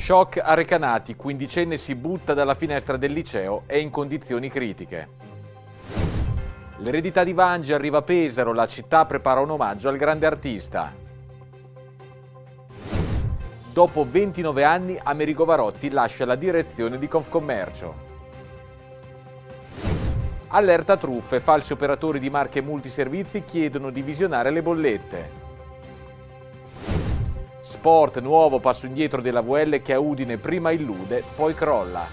Shock a Recanati, quindicenne si butta dalla finestra del liceo e in condizioni critiche. L'eredità di Vangi arriva a Pesaro, la città prepara un omaggio al grande artista. Dopo 29 anni Amerigo Varotti lascia la direzione di Confcommercio. Allerta truffe, falsi operatori di marche multiservizi chiedono di visionare le bollette. Sport, nuovo passo indietro della VL che a Udine prima illude, poi crolla.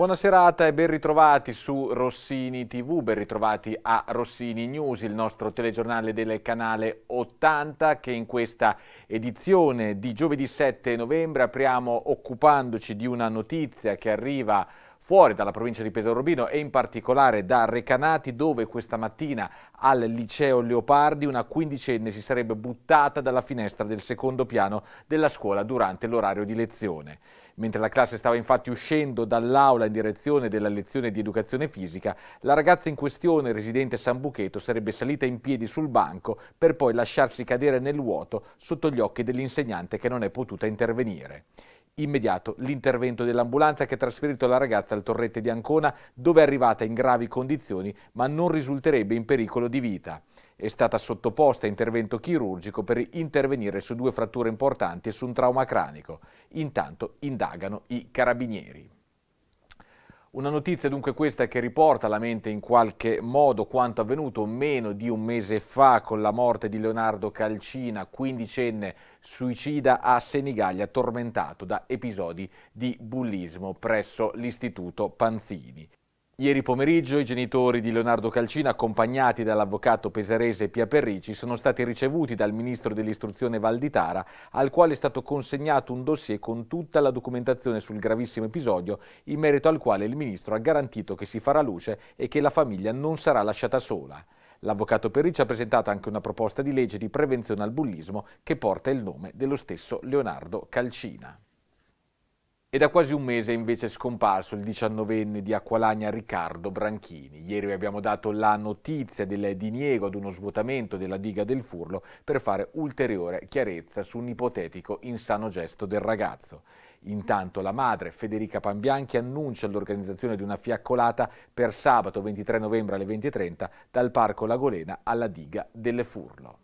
buona serata e ben ritrovati su Rossini TV, ben ritrovati a Rossini News, il nostro telegiornale del canale 80 che in questa edizione di giovedì 7 novembre apriamo occupandoci di una notizia che arriva fuori dalla provincia di Petrobino e in particolare da Recanati dove questa mattina al liceo Leopardi una quindicenne si sarebbe buttata dalla finestra del secondo piano della scuola durante l'orario di lezione. Mentre la classe stava infatti uscendo dall'aula in direzione della lezione di educazione fisica, la ragazza in questione, residente San Bucheto, sarebbe salita in piedi sul banco per poi lasciarsi cadere nel vuoto sotto gli occhi dell'insegnante che non è potuta intervenire immediato l'intervento dell'ambulanza che ha trasferito la ragazza al torrette di Ancona dove è arrivata in gravi condizioni ma non risulterebbe in pericolo di vita. È stata sottoposta a intervento chirurgico per intervenire su due fratture importanti e su un trauma cranico. Intanto indagano i carabinieri. Una notizia dunque questa che riporta alla mente in qualche modo quanto avvenuto meno di un mese fa con la morte di Leonardo Calcina, quindicenne suicida a Senigallia, tormentato da episodi di bullismo presso l'istituto Panzini. Ieri pomeriggio i genitori di Leonardo Calcina, accompagnati dall'avvocato pesarese Pia Perrici, sono stati ricevuti dal ministro dell'istruzione Valditara, al quale è stato consegnato un dossier con tutta la documentazione sul gravissimo episodio, in merito al quale il ministro ha garantito che si farà luce e che la famiglia non sarà lasciata sola. L'avvocato Perrici ha presentato anche una proposta di legge di prevenzione al bullismo che porta il nome dello stesso Leonardo Calcina. E da quasi un mese è invece scomparso il diciannovenne di Acqualagna Riccardo Branchini. Ieri vi abbiamo dato la notizia del diniego ad uno svuotamento della diga del Furlo per fare ulteriore chiarezza su un ipotetico insano gesto del ragazzo. Intanto la madre, Federica Pambianchi, annuncia l'organizzazione di una fiaccolata per sabato 23 novembre alle 20.30 dal Parco Lagolena alla diga delle Furlo.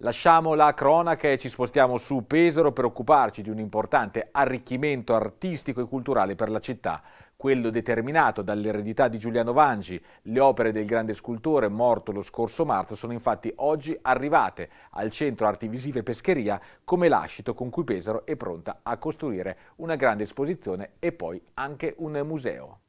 Lasciamo la cronaca e ci spostiamo su Pesaro per occuparci di un importante arricchimento artistico e culturale per la città, quello determinato dall'eredità di Giuliano Vangi. Le opere del grande scultore, morto lo scorso marzo, sono infatti oggi arrivate al Centro Arti Visive Pescheria come lascito con cui Pesaro è pronta a costruire una grande esposizione e poi anche un museo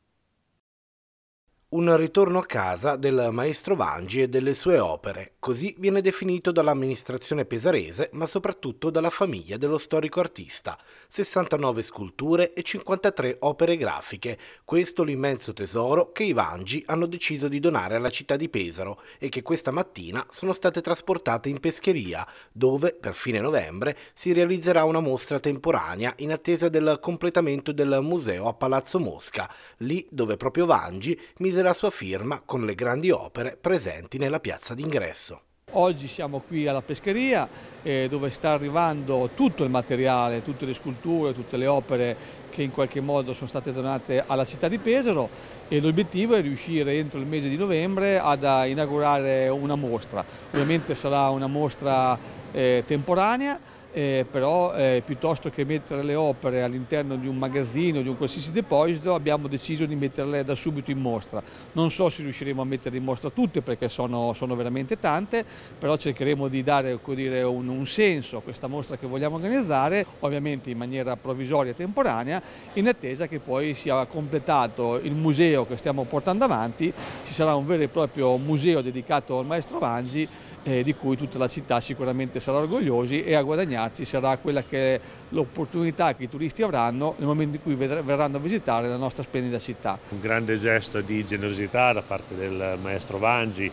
un ritorno a casa del maestro Vangi e delle sue opere, così viene definito dall'amministrazione pesarese, ma soprattutto dalla famiglia dello storico artista. 69 sculture e 53 opere grafiche, questo l'immenso tesoro che i Vangi hanno deciso di donare alla città di Pesaro e che questa mattina sono state trasportate in pescheria, dove per fine novembre si realizzerà una mostra temporanea in attesa del completamento del museo a Palazzo Mosca, lì dove proprio Vangi mise mise la sua firma con le grandi opere presenti nella piazza d'ingresso. Oggi siamo qui alla pescheria eh, dove sta arrivando tutto il materiale, tutte le sculture, tutte le opere che in qualche modo sono state donate alla città di Pesaro e l'obiettivo è riuscire entro il mese di novembre ad inaugurare una mostra. Ovviamente sarà una mostra eh, temporanea eh, però eh, piuttosto che mettere le opere all'interno di un magazzino, di un qualsiasi deposito, abbiamo deciso di metterle da subito in mostra. Non so se riusciremo a metterle in mostra tutte perché sono, sono veramente tante, però cercheremo di dare dire, un, un, senso a questa mostra che vogliamo organizzare, ovviamente in maniera provvisoria e temporanea, in attesa che poi sia completato il museo che stiamo portando avanti, ci sarà un vero e proprio museo dedicato al maestro Vangi eh, di cui tutta la città sicuramente sarà orgogliosa e a guadagnarci sarà quella che è l'opportunità che i turisti avranno nel momento in cui verranno a visitare la nostra splendida città. Un grande gesto di generosità da parte del maestro Vangi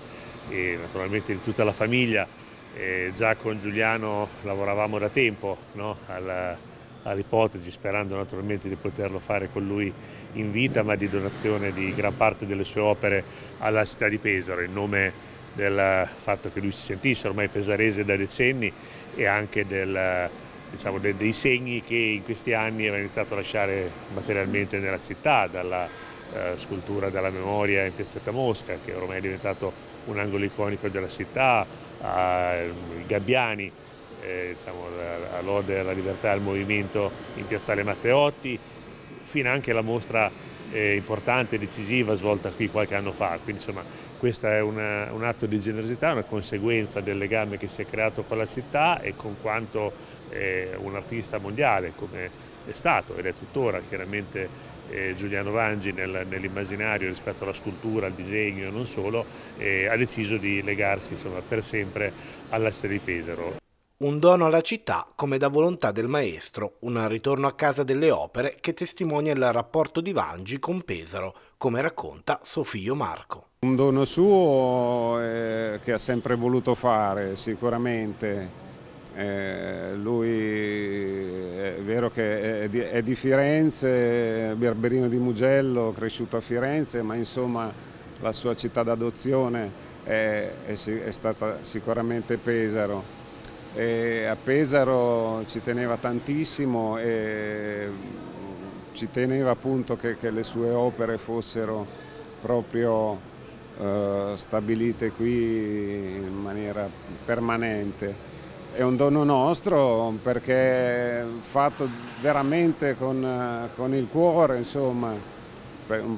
e naturalmente di tutta la famiglia. E già con Giuliano lavoravamo da tempo no? Alla, all'ipotesi, sperando naturalmente di poterlo fare con lui in vita, ma di donazione di gran parte delle sue opere alla città di Pesaro in nome del fatto che lui si sentisse ormai pesarese da decenni e anche del, diciamo, de, dei segni che in questi anni aveva iniziato a lasciare materialmente nella città, dalla eh, scultura della memoria in piazzetta Mosca, che ormai è diventato un angolo iconico della città, ai Gabbiani, eh, diciamo, la, alla libertà e al movimento in piazzale Matteotti, fino anche alla mostra eh, importante, decisiva, svolta qui qualche anno fa. Quindi insomma questo è una, un atto di generosità, una conseguenza del legame che si è creato con la città e con quanto eh, un artista mondiale come è stato ed è tuttora chiaramente eh, Giuliano Vangi nel, nell'immaginario rispetto alla scultura, al disegno e non solo, eh, ha deciso di legarsi insomma, per sempre alla di Pesaro. Un dono alla città come da volontà del maestro, un ritorno a casa delle opere che testimonia il rapporto di Vangi con Pesaro, come racconta suo figlio Marco. Un dono suo eh, che ha sempre voluto fare sicuramente. Eh, lui è vero che è di, è di Firenze, Berberino di Mugello, cresciuto a Firenze, ma insomma la sua città d'adozione è, è stata sicuramente Pesaro e a Pesaro ci teneva tantissimo e ci teneva appunto che, che le sue opere fossero proprio eh, stabilite qui in maniera permanente. È un dono nostro perché fatto veramente con, con il cuore, insomma, per, mm,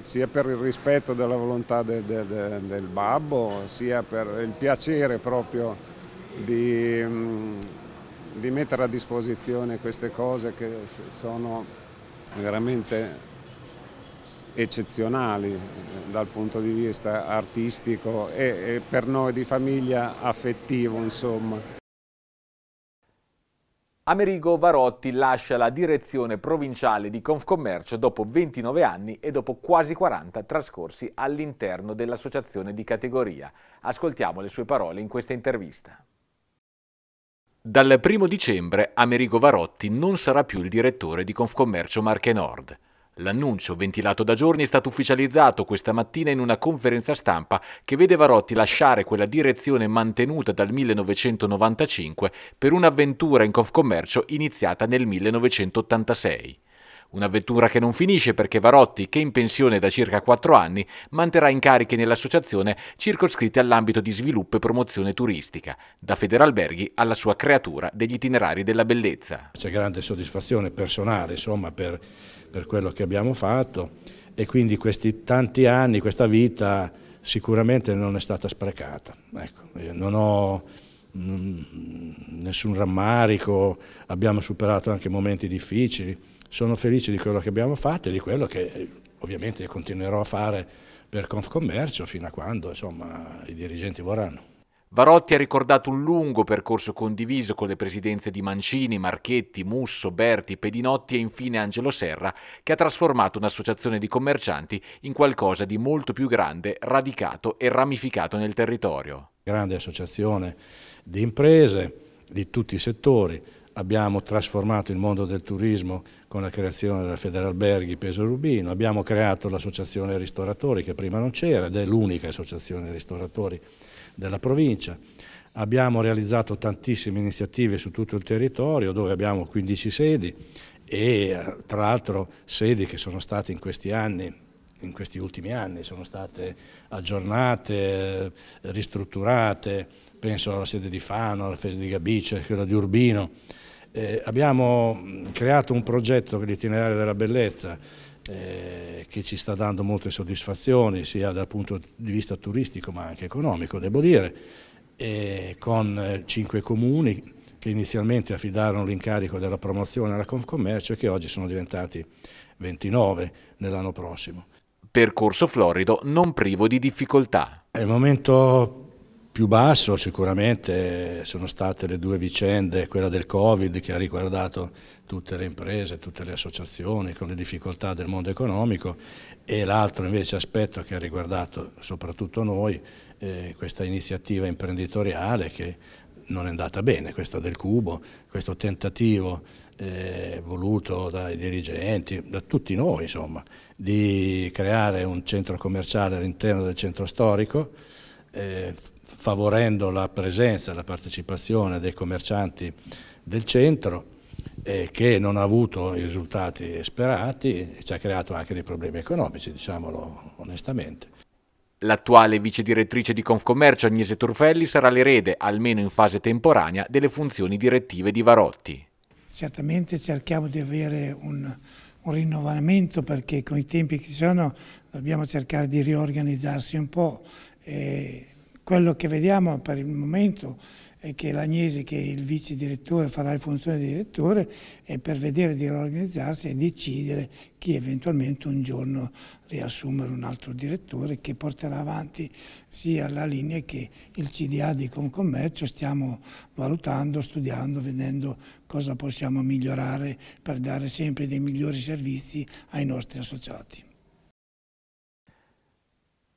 sia per il rispetto della volontà de, de, de, del babbo, sia per il piacere proprio di, mm, di mettere a disposizione queste cose che sono veramente eccezionali eh, dal punto di vista artistico e, e, per noi di famiglia affettivo insomma. Amerigo Varotti lascia la direzione provinciale di Confcommercio dopo 29 anni e dopo quasi 40 trascorsi all'interno dell'associazione di categoria. Ascoltiamo le sue parole in questa intervista. Dal primo dicembre Amerigo Varotti non sarà più il direttore di Confcommercio Marche Nord. L'annuncio ventilato da giorni è stato ufficializzato questa mattina in una conferenza stampa che vede Varotti lasciare quella direzione mantenuta dal 1995 per un'avventura in Confcommercio iniziata nel 1986. Un'avventura che non finisce perché Varotti, che in pensione da circa 4 anni, manterrà incarichi nell'associazione circoscritte all'ambito di sviluppo e promozione turistica, da Federalberghi alla sua creatura degli itinerari della bellezza. C'è grande soddisfazione personale insomma, per, per quello che abbiamo fatto e quindi questi tanti anni, questa vita sicuramente non è stata sprecata. Ecco, eh, non ho mm, nessun rammarico, abbiamo superato anche momenti difficili. Sono felice di quello che abbiamo fatto e di quello che eh, ovviamente continuerò a fare per Confcommercio fino a quando insomma, i dirigenti vorranno. Varotti ha ricordato un lungo percorso condiviso con le presidenze di Mancini, Marchetti, Musso, Berti, Pedinotti e infine Angelo Serra, che ha trasformato un'associazione di commercianti in qualcosa di molto più grande, radicato e ramificato nel territorio. Grande associazione di imprese di tutti i settori, abbiamo trasformato il mondo del turismo con la creazione della Federalberghi Peso Rubino, abbiamo creato l'associazione ristoratori che prima non c'era ed è l'unica associazione ristoratori della provincia. Abbiamo realizzato tantissime iniziative su tutto il territorio dove abbiamo 15 sedi e tra l'altro sedi che sono state in questi anni in questi ultimi anni sono state aggiornate, ristrutturate, penso alla sede di Fano, alla sede di Gabice, quella di Urbino, eh, abbiamo mm, creato un progetto, l'itinerario della bellezza, eh, che ci sta dando molte soddisfazioni sia dal punto di vista turistico ma anche economico, devo dire, eh, con eh, cinque comuni che inizialmente affidarono l'incarico della promozione alla Confcommercio e che oggi sono diventati 29 nell'anno prossimo. Percorso florido non privo di difficoltà. È il momento più basso sicuramente sono state le due vicende, quella del Covid che ha riguardato tutte le imprese, tutte le associazioni con le difficoltà del mondo economico e l'altro invece aspetto che ha riguardato soprattutto noi, eh, questa iniziativa imprenditoriale che non è andata bene, questa del cubo, questo tentativo eh, voluto dai dirigenti, da tutti noi insomma, di creare un centro commerciale all'interno del centro storico. Eh, favorendo la presenza e la partecipazione dei commercianti del centro eh, che non ha avuto i risultati sperati e ci ha creato anche dei problemi economici, diciamolo onestamente. L'attuale vice direttrice di Confcommercio Agnese Turfelli sarà l'erede, almeno in fase temporanea, delle funzioni direttive di Varotti. Certamente cerchiamo di avere un, un rinnovamento perché con i tempi che ci sono dobbiamo cercare di riorganizzarsi un po' e quello che vediamo per il momento è che l'Agnesi, che è il vice direttore, farà le funzioni di direttore e per vedere di riorganizzarsi e decidere chi eventualmente un giorno riassumere un altro direttore che porterà avanti sia la linea che il CDA di Concommercio stiamo valutando, studiando, vedendo cosa possiamo migliorare per dare sempre dei migliori servizi ai nostri associati.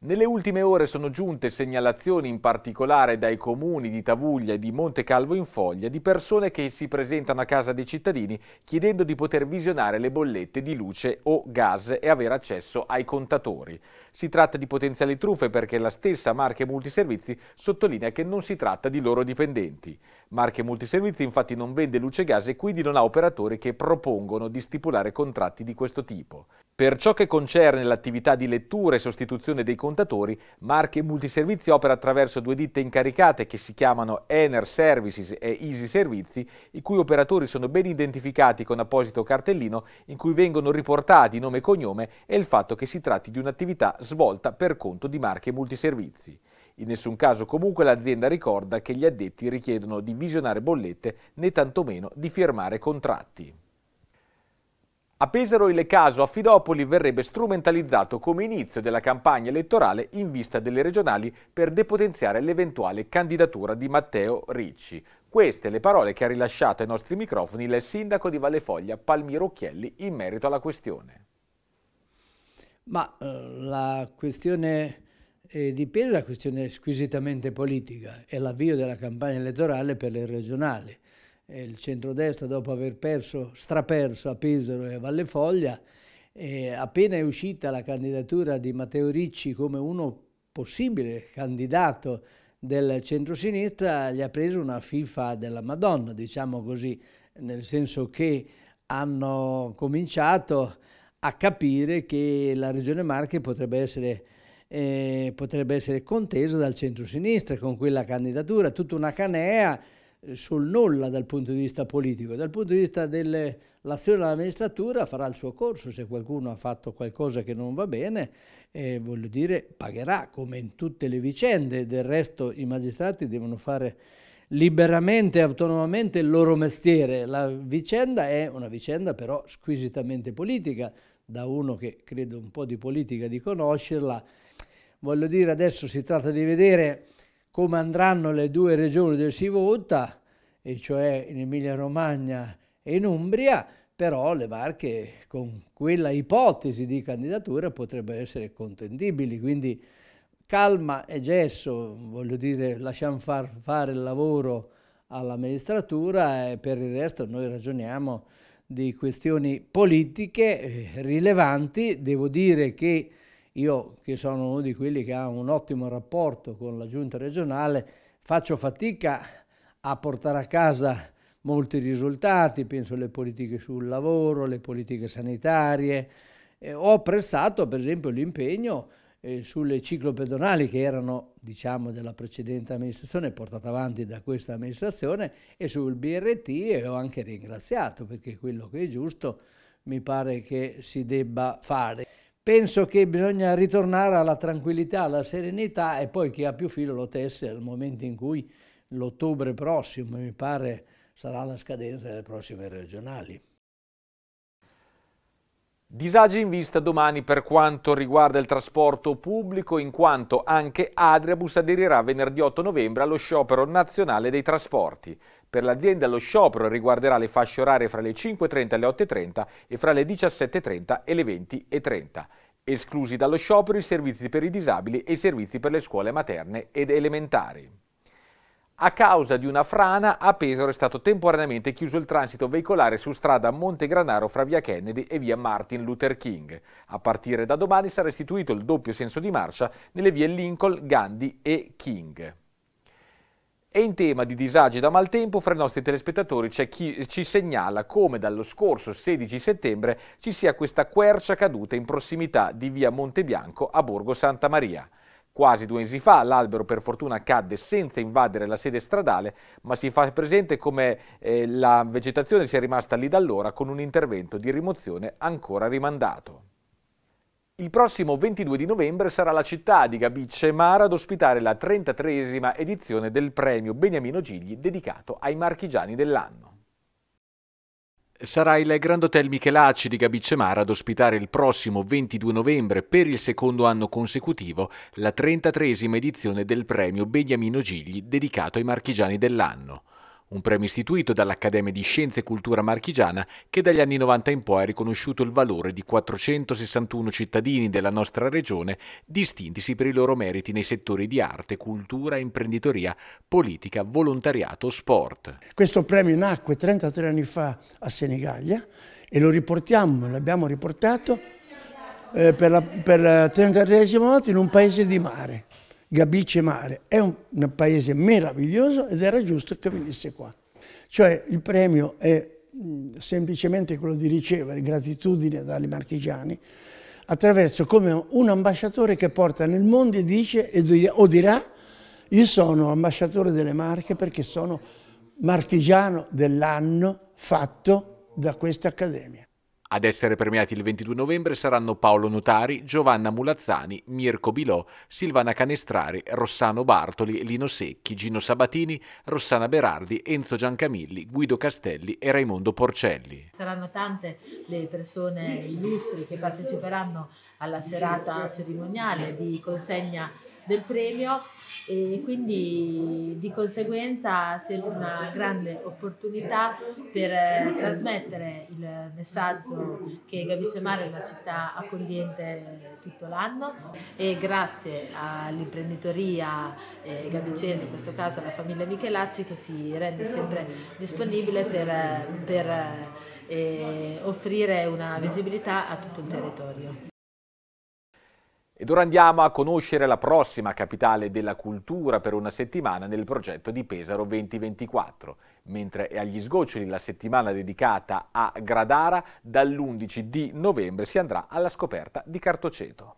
Nelle ultime ore sono giunte segnalazioni in particolare dai comuni di Tavuglia e di Monte Calvo in Foglia di persone che si presentano a casa dei cittadini chiedendo di poter visionare le bollette di luce o gas e avere accesso ai contatori. Si tratta di potenziali truffe perché la stessa Marche Multiservizi sottolinea che non si tratta di loro dipendenti. Marche Multiservizi infatti non vende luce e gas e quindi non ha operatori che propongono di stipulare contratti di questo tipo. Per ciò che concerne l'attività di lettura e sostituzione dei contatori, contatori, Marche Multiservizi opera attraverso due ditte incaricate che si chiamano Ener Services e Easy Servizi, i cui operatori sono ben identificati con apposito cartellino in cui vengono riportati nome e cognome e il fatto che si tratti di un'attività svolta per conto di Marche Multiservizi. In nessun caso comunque l'azienda ricorda che gli addetti richiedono di visionare bollette né tantomeno di firmare contratti. A Pesaro il caso Affidopoli verrebbe strumentalizzato come inizio della campagna elettorale in vista delle regionali per depotenziare l'eventuale candidatura di Matteo Ricci. Queste le parole che ha rilasciato ai nostri microfoni il sindaco di Vallefoglia Palmiro Occhielli in merito alla questione. Ma eh, la questione eh, di Pesaro è una questione squisitamente politica, è l'avvio della campagna elettorale per le regionali il centrodestra dopo aver perso, straperso a Pesaro e a Valle Foglia, eh, appena è uscita la candidatura di Matteo Ricci come uno possibile candidato del centrosinistra, gli ha preso una fifa della Madonna, diciamo così, nel senso che hanno cominciato a capire che la Regione Marche potrebbe essere eh, potrebbe essere contesa dal centro-sinistra con quella candidatura, tutta una canea sul nulla dal punto di vista politico, dal punto di vista dell'azione della magistratura farà il suo corso, se qualcuno ha fatto qualcosa che non va bene, eh, voglio dire, pagherà come in tutte le vicende, del resto i magistrati devono fare liberamente e autonomamente il loro mestiere, la vicenda è una vicenda però squisitamente politica, da uno che crede un po' di politica di conoscerla, voglio dire adesso si tratta di vedere come andranno le due regioni dove si vota, e cioè in Emilia Romagna e in Umbria, però le Marche con quella ipotesi di candidatura potrebbero essere contendibili, quindi calma e gesso, voglio dire lasciamo far fare il lavoro alla magistratura e per il resto noi ragioniamo di questioni politiche eh, rilevanti, devo dire che io che sono uno di quelli che ha un ottimo rapporto con la giunta regionale, faccio fatica a portare a casa molti risultati, penso alle politiche sul lavoro, alle politiche sanitarie. Eh, ho apprezzato per esempio l'impegno eh, sulle ciclopedonali che erano diciamo, della precedente amministrazione portate avanti da questa amministrazione e sul BRT e ho anche ringraziato perché quello che è giusto mi pare che si debba fare. Penso che bisogna ritornare alla tranquillità, alla serenità e poi chi ha più filo lo tesse al momento in cui l'ottobre prossimo, mi pare, sarà la scadenza delle prossime regionali. Disagi in vista domani per quanto riguarda il trasporto pubblico, in quanto anche Adriabus aderirà venerdì 8 novembre allo sciopero nazionale dei trasporti. Per l'azienda lo sciopero riguarderà le fasce orarie fra le 5.30 e le 8.30 e fra le 17.30 e le 20.30. Esclusi dallo sciopero i servizi per i disabili e i servizi per le scuole materne ed elementari. A causa di una frana a Pesaro è stato temporaneamente chiuso il transito veicolare su strada Montegranaro fra via Kennedy e via Martin Luther King. A partire da domani sarà istituito il doppio senso di marcia nelle vie Lincoln, Gandhi e King. E in tema di disagi da maltempo, fra i nostri telespettatori c'è chi ci segnala come dallo scorso 16 settembre ci sia questa quercia caduta in prossimità di via Montebianco a Borgo Santa Maria. Quasi due mesi fa l'albero per fortuna cadde senza invadere la sede stradale, ma si fa presente come eh, la vegetazione sia rimasta lì da allora con un intervento di rimozione ancora rimandato. Il prossimo 22 di novembre sarà la città di Gabicce Mara ad ospitare la 33esima edizione del premio Beniamino Gigli dedicato ai marchigiani dell'anno. Sarà il Grand Hotel Michelacci di Gabicemara ad ospitare il prossimo 22 novembre per il secondo anno consecutivo la 33esima edizione del premio Beniamino Gigli dedicato ai marchigiani dell'anno un premio istituito dall'Accademia di Scienze e Cultura Marchigiana che dagli anni 90 in poi ha riconosciuto il valore di 461 cittadini della nostra regione distintisi per i loro meriti nei settori di arte, cultura, imprenditoria, politica, volontariato, sport. Questo premio nacque 33 anni fa a Senigallia e lo riportiamo, l'abbiamo riportato eh, per la, per la 33 volta in un paese di mare Gabice Mare è un, un paese meraviglioso ed era giusto che venisse qua. Cioè il premio è semplicemente quello di ricevere gratitudine dagli marchigiani attraverso come un ambasciatore che porta nel mondo e dice o dirà io sono ambasciatore delle Marche perché sono marchigiano dell'anno fatto da questa accademia. Ad essere premiati il 22 novembre saranno Paolo Notari, Giovanna Mulazzani, Mirko Bilò, Silvana Canestrari, Rossano Bartoli, Lino Secchi, Gino Sabatini, Rossana Berardi, Enzo Giancamilli, Guido Castelli e Raimondo Porcelli. Saranno tante le persone illustri che parteciperanno alla serata cerimoniale di consegna del premio e quindi di conseguenza sembra una grande opportunità per eh, trasmettere il messaggio che Gavizio Mare è una città accogliente tutto l'anno e grazie all'imprenditoria eh, gabicese, in questo caso alla famiglia Michelacci che si rende sempre disponibile per, per eh, eh offrire una visibilità a tutto il territorio. Ed ora andiamo a conoscere la prossima capitale della cultura per una settimana nel progetto di Pesaro 2024, mentre è agli sgoccioli la settimana dedicata a Gradara dall'11 di novembre si andrà alla scoperta di Cartoceto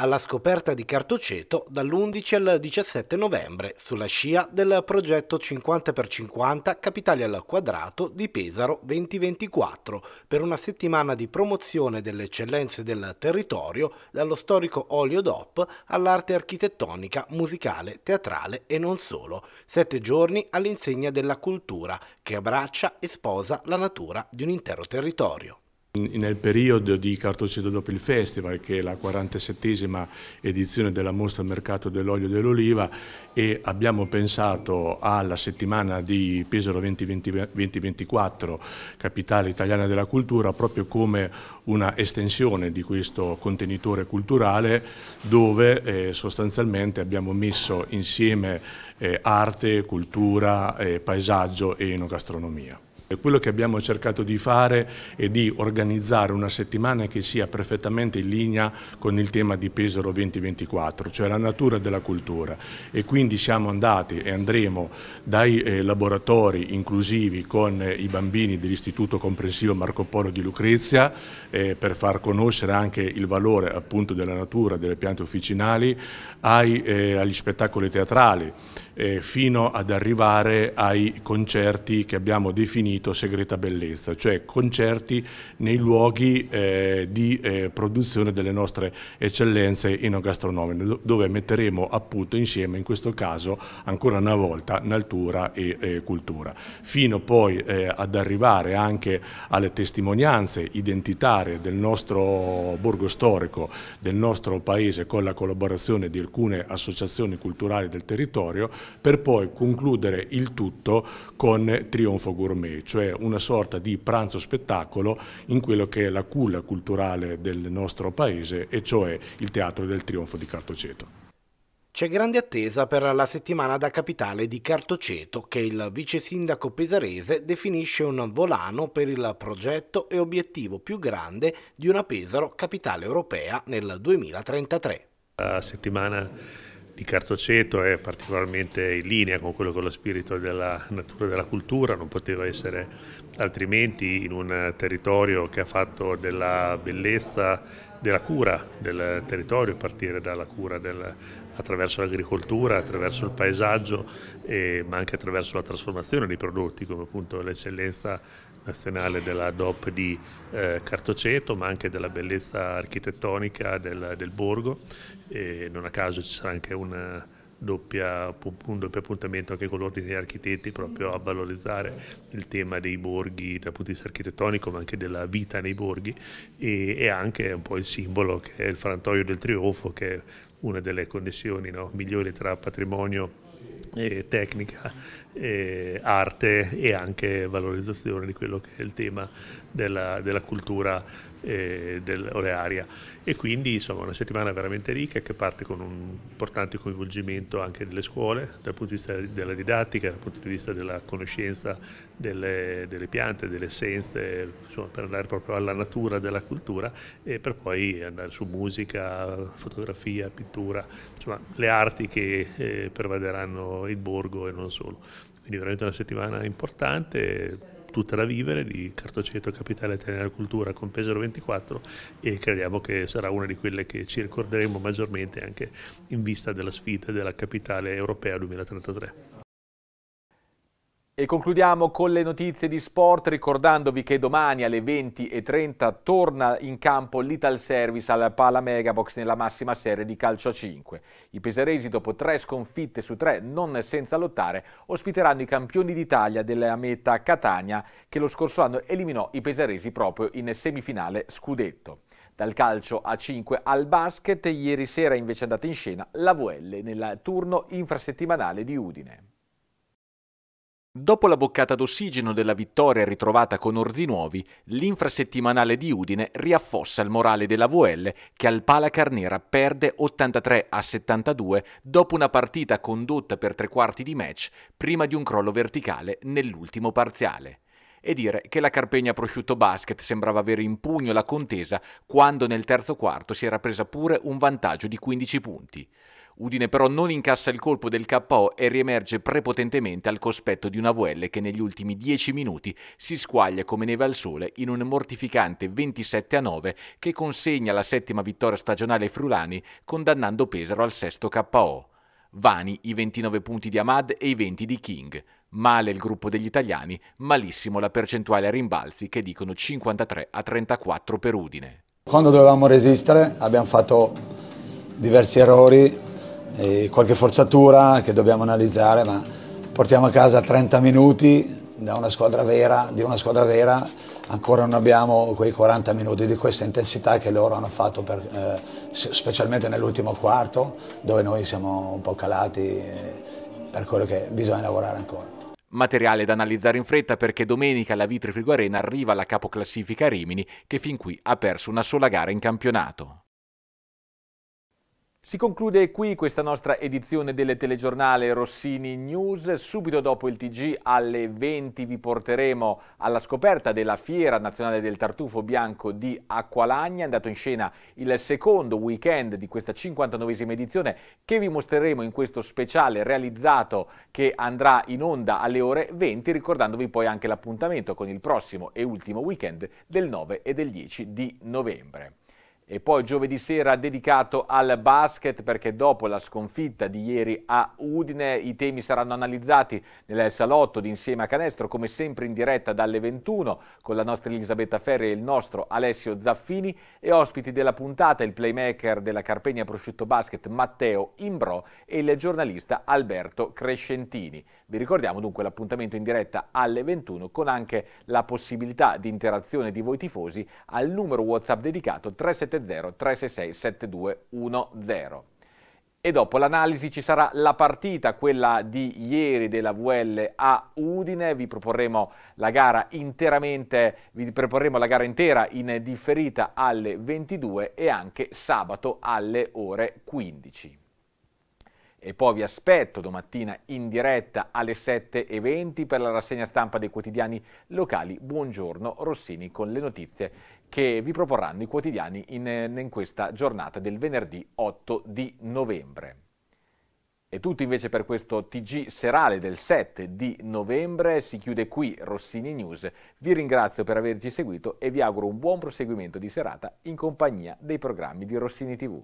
alla scoperta di Cartoceto dall'11 al 17 novembre sulla scia del progetto 50x50 Capitali al quadrato di Pesaro 2024 per una settimana di promozione delle eccellenze del territorio dallo storico olio DOP all'arte architettonica, musicale, teatrale e non solo. Sette giorni all'insegna della cultura che abbraccia e sposa la natura di un intero territorio. Nel periodo di Cartocido dopo il Festival, che è la 47esima edizione della mostra Mercato dell'Olio e dell'Oliva, e abbiamo pensato alla settimana di Pesaro 2024, capitale italiana della cultura, proprio come una estensione di questo contenitore culturale dove eh, sostanzialmente abbiamo messo insieme eh, arte, cultura, eh, paesaggio e enogastronomia quello che abbiamo cercato di fare è di organizzare una settimana che sia perfettamente in linea con il tema di Pesaro 2024, cioè la natura della cultura. E quindi siamo andati e andremo dai eh, laboratori inclusivi con eh, i bambini dell'Istituto Comprensivo Marco Polo di Lucrezia eh, per far conoscere anche il valore appunto della natura, delle piante officinali, agli spettacoli teatrali eh, fino ad arrivare ai concerti che abbiamo definito segreta bellezza, cioè concerti nei luoghi eh, di eh, produzione delle nostre eccellenze inogastronomiche, dove metteremo appunto insieme in questo caso ancora una volta natura e eh, cultura, fino poi eh, ad arrivare anche alle testimonianze identitarie del nostro borgo storico, del nostro paese con la collaborazione di alcune associazioni culturali del territorio, per poi concludere il tutto con Trionfo Gourmet, cioè una sorta di pranzo spettacolo in quello che è la culla culturale del nostro paese, e cioè il Teatro del Trionfo di Cartoceto. C'è grande attesa per la settimana da capitale di Cartoceto che il vice sindaco pesarese definisce un volano per il progetto e obiettivo più grande di una Pesaro capitale europea nel 2033. La settimana di Cartoceto è particolarmente in linea con quello che è lo spirito della natura e della cultura, non poteva essere altrimenti in un territorio che ha fatto della bellezza, della cura del territorio, partire dalla cura del, attraverso l'agricoltura, attraverso il paesaggio, e, ma anche attraverso la trasformazione dei prodotti, come appunto l'eccellenza nazionale della DOP di eh, Cartoceto, ma anche della bellezza architettonica del, del borgo. E non a caso ci sarà anche una, Doppia, un doppio appuntamento anche con l'ordine degli architetti proprio a valorizzare il tema dei borghi dal punto di vista architettonico ma anche della vita nei borghi e, e anche un po' il simbolo che è il frantoio del trionfo che è una delle connessioni no, migliori tra patrimonio eh, tecnica, eh, arte e anche valorizzazione di quello che è il tema della, della cultura eh, dell'orearia e quindi insomma una settimana veramente ricca che parte con un importante coinvolgimento anche delle scuole dal punto di vista della didattica, dal punto di vista della conoscenza delle, delle piante, delle essenze, insomma, per andare proprio alla natura della cultura e per poi andare su musica, fotografia, pittura, insomma le arti che eh, pervaderanno il borgo e non solo. Quindi veramente una settimana importante tutta da vivere di Cartoceto Capitale Italiana Cultura con Pesaro 24 e crediamo che sarà una di quelle che ci ricorderemo maggiormente anche in vista della sfida della capitale europea 2033. E concludiamo con le notizie di sport ricordandovi che domani alle 20.30 torna in campo l'Ital Service alla Pala Megabox nella massima serie di calcio a 5. I pesaresi dopo tre sconfitte su tre non senza lottare ospiteranno i campioni d'Italia della meta Catania che lo scorso anno eliminò i pesaresi proprio in semifinale scudetto. Dal calcio a 5 al basket, ieri sera invece è andata in scena la VL nel turno infrasettimanale di Udine. Dopo la boccata d'ossigeno della vittoria ritrovata con Ordi Nuovi, l'infrasettimanale di Udine riaffossa il morale della VL che al Pala Carnera perde 83 a 72 dopo una partita condotta per tre quarti di match prima di un crollo verticale nell'ultimo parziale e dire che la Carpegna Prosciutto Basket sembrava avere in pugno la contesa quando nel terzo quarto si era presa pure un vantaggio di 15 punti. Udine però non incassa il colpo del KO e riemerge prepotentemente al cospetto di una VL che negli ultimi 10 minuti si squaglia come neve al sole in un mortificante 27 a 9 che consegna la settima vittoria stagionale ai Frulani condannando Pesaro al sesto KO. Vani i 29 punti di Ahmad e i 20 di King. Male il gruppo degli italiani, malissimo la percentuale a rimbalzi che dicono 53 a 34 per Udine. Quando dovevamo resistere abbiamo fatto diversi errori e qualche forzatura che dobbiamo analizzare, ma portiamo a casa 30 minuti da una squadra vera, di una squadra vera, ancora non abbiamo quei 40 minuti di questa intensità che loro hanno fatto, per, eh, specialmente nell'ultimo quarto, dove noi siamo un po' calati eh, per quello che bisogna lavorare ancora. Materiale da analizzare in fretta perché domenica la Vitri Frigo Arena arriva alla capoclassifica Rimini che fin qui ha perso una sola gara in campionato. Si conclude qui questa nostra edizione del telegiornale Rossini News. Subito dopo il TG alle 20 vi porteremo alla scoperta della Fiera Nazionale del Tartufo Bianco di Acqualagna. È andato in scena il secondo weekend di questa 59esima edizione che vi mostreremo in questo speciale realizzato che andrà in onda alle ore 20 ricordandovi poi anche l'appuntamento con il prossimo e ultimo weekend del 9 e del 10 di novembre. E poi giovedì sera dedicato al basket perché dopo la sconfitta di ieri a Udine i temi saranno analizzati nel salotto di Insieme a Canestro come sempre in diretta dalle 21 con la nostra Elisabetta Ferri e il nostro Alessio Zaffini e ospiti della puntata il playmaker della Carpegna Prosciutto Basket Matteo Imbro e il giornalista Alberto Crescentini. Vi ricordiamo dunque l'appuntamento in diretta alle 21 con anche la possibilità di interazione di voi tifosi al numero WhatsApp dedicato 370 366 7210. E dopo l'analisi ci sarà la partita, quella di ieri della VL a Udine, vi proporremo la gara interamente, vi proporremo la gara intera in differita alle 22 e anche sabato alle ore 15. E poi vi aspetto domattina in diretta alle 7.20 per la rassegna stampa dei quotidiani locali. Buongiorno Rossini con le notizie che vi proporranno i quotidiani in, eh, in questa giornata del venerdì 8 di novembre. È tutto invece per questo TG serale del 7 di novembre, si chiude qui Rossini News, vi ringrazio per averci seguito e vi auguro un buon proseguimento di serata in compagnia dei programmi di Rossini TV.